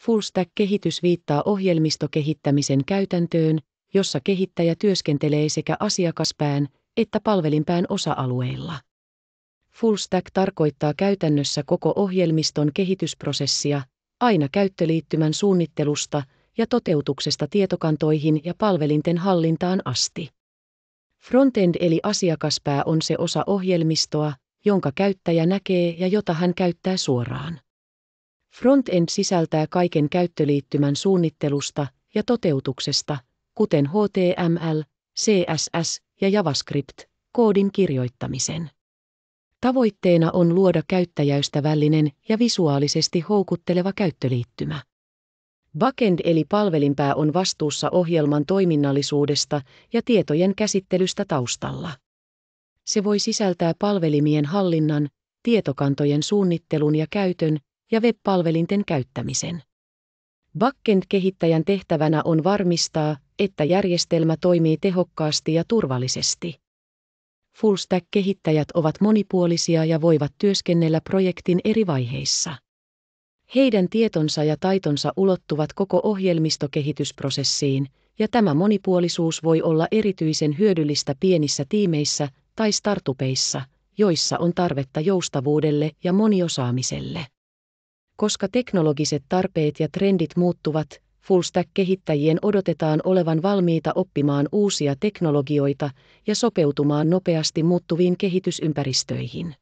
Fullstack-kehitys viittaa ohjelmistokehittämisen käytäntöön, jossa kehittäjä työskentelee sekä asiakaspään että palvelinpään osa-alueilla. Fullstack tarkoittaa käytännössä koko ohjelmiston kehitysprosessia, aina käyttöliittymän suunnittelusta ja toteutuksesta tietokantoihin ja palvelinten hallintaan asti. Frontend eli asiakaspää on se osa ohjelmistoa, jonka käyttäjä näkee ja jota hän käyttää suoraan. Frontend sisältää kaiken käyttöliittymän suunnittelusta ja toteutuksesta, kuten HTML, CSS ja JavaScript, koodin kirjoittamisen. Tavoitteena on luoda käyttäjäystävällinen ja visuaalisesti houkutteleva käyttöliittymä. Backend eli palvelinpää on vastuussa ohjelman toiminnallisuudesta ja tietojen käsittelystä taustalla. Se voi sisältää palvelimien hallinnan, tietokantojen suunnittelun ja käytön ja web-palvelinten käyttämisen. Backend-kehittäjän tehtävänä on varmistaa, että järjestelmä toimii tehokkaasti ja turvallisesti. Fullstack-kehittäjät ovat monipuolisia ja voivat työskennellä projektin eri vaiheissa. Heidän tietonsa ja taitonsa ulottuvat koko ohjelmistokehitysprosessiin, ja tämä monipuolisuus voi olla erityisen hyödyllistä pienissä tiimeissä tai startupeissa, joissa on tarvetta joustavuudelle ja moniosaamiselle. Koska teknologiset tarpeet ja trendit muuttuvat, fullstack-kehittäjien odotetaan olevan valmiita oppimaan uusia teknologioita ja sopeutumaan nopeasti muuttuviin kehitysympäristöihin.